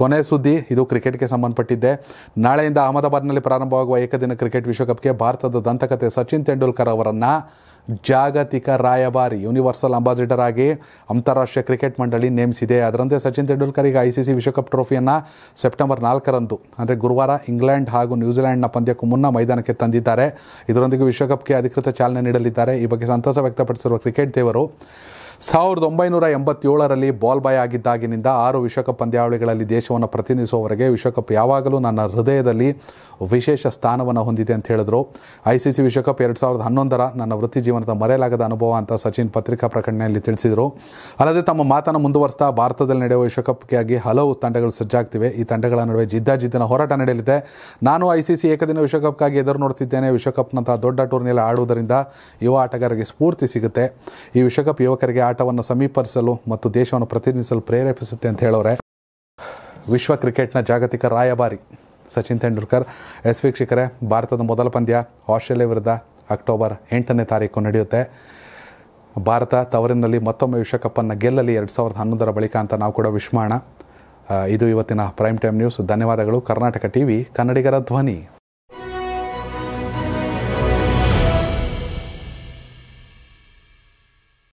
ಕೊನೆ ಸುದ್ದಿ ಇದು ಕ್ರಿಕೆಟ್ಗೆ ಸಂಬಂಧಪಟ್ಟಿದ್ದೆ ನಾಳೆಯಿಂದ ಅಹಮದಾಬಾದ್ನಲ್ಲಿ ಪ್ರಾರಂಭವಾಗುವ ಏಕದಿನ ಕ್ರಿಕೆಟ್ ವಿಶ್ವಕಪ್ಗೆ ಭಾರತದ ದಂತಕತೆ ಸಚಿನ್ ತೆಂಡೂಲ್ಕರ್ ಅವರನ್ನು ಜಾಗತಿಕ ರಾಯಭಾರಿ ಯೂನಿವರ್ಸಲ್ ಅಂಬಾಸಿಡರ್ ಆಗಿ ಅಂತಾರಾಷ್ಟ್ರೀಯ ಕ್ರಿಕೆಟ್ ಮಂಡಳಿ ನೇಮಿಸಿದೆ ಅದರಂತೆ ಸಚಿನ್ ತೆಂಡೂಲ್ಕರ್ ಈಗ ಐಸಿಸಿ ವಿಶ್ವಕಪ್ ಟ್ರೋಫಿಯನ್ನು ಸೆಪ್ಟೆಂಬರ್ ನಾಲ್ಕರಂದು ಅಂದರೆ ಗುರುವಾರ ಇಂಗ್ಲೆಂಡ್ ಹಾಗೂ ನ್ಯೂಜಿಲೆಂಡ್ನ ಪಂದ್ಯಕ್ಕೂ ಮುನ್ನ ಮೈದಾನಕ್ಕೆ ತಂದಿದ್ದಾರೆ ಇದರೊಂದಿಗೆ ವಿಶ್ವಕಪ್ಗೆ ಅಧಿಕೃತ ಚಾಲನೆ ನೀಡಲಿದ್ದಾರೆ ಈ ಬಗ್ಗೆ ಸಂತಸ ವ್ಯಕ್ತಪಡಿಸಿರುವ ಕ್ರಿಕೆಟ್ ದೇವರು ಸಾವಿರದ ಒಂಬೈನೂರ ಎಂಬತ್ತೇಳರಲ್ಲಿ ಬಾಲ್ ಬಾಯ್ ಆಗಿದ್ದಾಗಿನಿಂದ ಆರು ವಿಶ್ವಕಪ್ ಪಂದ್ಯಾವಳಿಗಳಲ್ಲಿ ದೇಶವನ್ನು ಪ್ರತಿನಿಧಿಸುವವರೆಗೆ ವಿಶ್ವಕಪ್ ಯಾವಾಗಲೂ ನನ್ನ ಹೃದಯದಲ್ಲಿ ವಿಶೇಷ ಸ್ಥಾನವನ್ನು ಹೊಂದಿದೆ ಅಂತ ಹೇಳಿದರು ಐ ಸಿ ಸಿ ವಿಶ್ವಕಪ್ ಎರಡು ಸಾವಿರದ ಹನ್ನೊಂದರ ನನ್ನ ವೃತ್ತಿ ಜೀವನದ ಮರೆಯಲಾಗದ ಅನುಭವ ಅಂತ ಸಚಿನ್ ಪತ್ರಿಕಾ ಪ್ರಕಟಣೆಯಲ್ಲಿ ತಿಳಿಸಿದರು ಅಲ್ಲದೆ ತಮ್ಮ ಮಾತನ್ನು ಮುಂದುವರಿಸ್ತಾ ಭಾರತದಲ್ಲಿ ನಡೆಯುವ ವಿಶ್ವಕಪ್ಗಾಗಿ ಹಲವು ತಂಡಗಳು ಸಜ್ಜಾಗ್ತಿವೆ ಈ ತಂಡಗಳ ನಡುವೆ ಜಿದ್ದಾಜಿದ್ದಿನ ಹೋರಾಟ ನಡೆಯಲಿದೆ ನಾನು ಐ ಸಿ ಸಿ ಏಕದಿನ ವಿಶ್ವಕಪ್ಗಾಗಿ ಎದುರು ನೋಡ್ತಿದ್ದೇನೆ ವಿಶ್ವಕಪ್ನಂತಹ ದೊಡ್ಡ ಟೂರ್ನಿಯಲ್ಲಿ ಆಡುವುದರಿಂದ ಯುವ ಆಟಗಾರರಿಗೆ ಸ್ಫೂರ್ತಿ ಸಿಗುತ್ತೆ ಈ ವಿಶ್ವಕಪ್ ಯುವಕರಿಗೆ ಆಟವನ್ನು ಸಮೀಪರಿಸಲು ಮತ್ತು ದೇಶವನ್ನು ಪ್ರತಿನಿಧಿಸಲು ಪ್ರೇರೇಪಿಸುತ್ತೆ ಅಂತ ಹೇಳೋರೆ ವಿಶ್ವ ಕ್ರಿಕೆಟ್ನ ಜಾಗತಿಕ ರಾಯಭಾರಿ ಸಚಿನ್ ತೆಂಡೂಲ್ಕರ್ ಎಸ್ ವೀಕ್ಷಕರೇ ಭಾರತದ ಮೊದಲ ಪಂದ್ಯ ಆಸ್ಟ್ರೇಲಿಯಾ ವಿರುದ್ಧ ಅಕ್ಟೋಬರ್ ಎಂಟನೇ ತಾರೀಕು ನಡೆಯುತ್ತೆ ಭಾರತ ತವರಿನಲ್ಲಿ ಮತ್ತೊಮ್ಮೆ ವಿಶ್ವಕಪ್ಪನ್ನು ಗೆಲ್ಲಲಿ ಎರಡು ಸಾವಿರದ ಹನ್ನೊಂದರ ಬಳಿಕ ಅಂತ ನಾವು ಕೂಡ ವಿಶ್ವಾಣ ಇದು ಇವತ್ತಿನ ಪ್ರೈಮ್ ಟೈಮ್ ನ್ಯೂಸ್ ಧನ್ಯವಾದಗಳು ಕರ್ನಾಟಕ ಟಿ ಕನ್ನಡಿಗರ ಧ್ವನಿ